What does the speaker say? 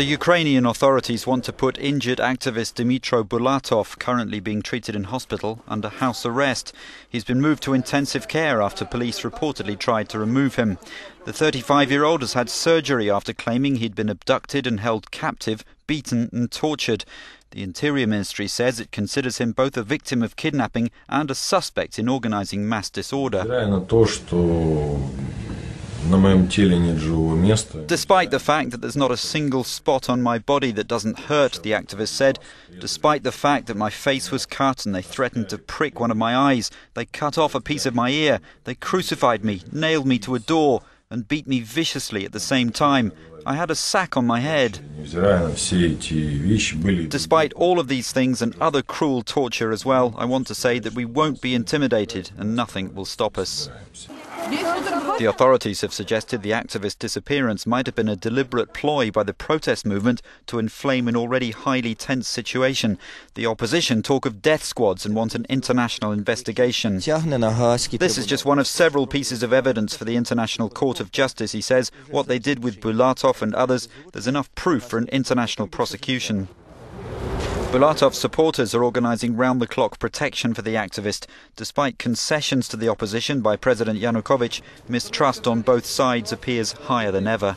The Ukrainian authorities want to put injured activist Dmitro Bulatov, currently being treated in hospital, under house arrest. He's been moved to intensive care after police reportedly tried to remove him. The 35 year old has had surgery after claiming he'd been abducted and held captive, beaten, and tortured. The Interior Ministry says it considers him both a victim of kidnapping and a suspect in organizing mass disorder. Despite the fact that there's not a single spot on my body that doesn't hurt, the activist said, despite the fact that my face was cut and they threatened to prick one of my eyes, they cut off a piece of my ear, they crucified me, nailed me to a door, and beat me viciously at the same time. I had a sack on my head. Despite all of these things and other cruel torture as well, I want to say that we won't be intimidated and nothing will stop us. The authorities have suggested the activist's disappearance might have been a deliberate ploy by the protest movement to inflame an already highly tense situation. The opposition talk of death squads and want an international investigation. This is just one of several pieces of evidence for the International Court of Justice, he says. What they did with Bulatov and others, there's enough proof for an international prosecution. Bulatov's supporters are organising round the clock protection for the activist, despite concessions to the opposition by President Yanukovych. Mistrust on both sides appears higher than ever.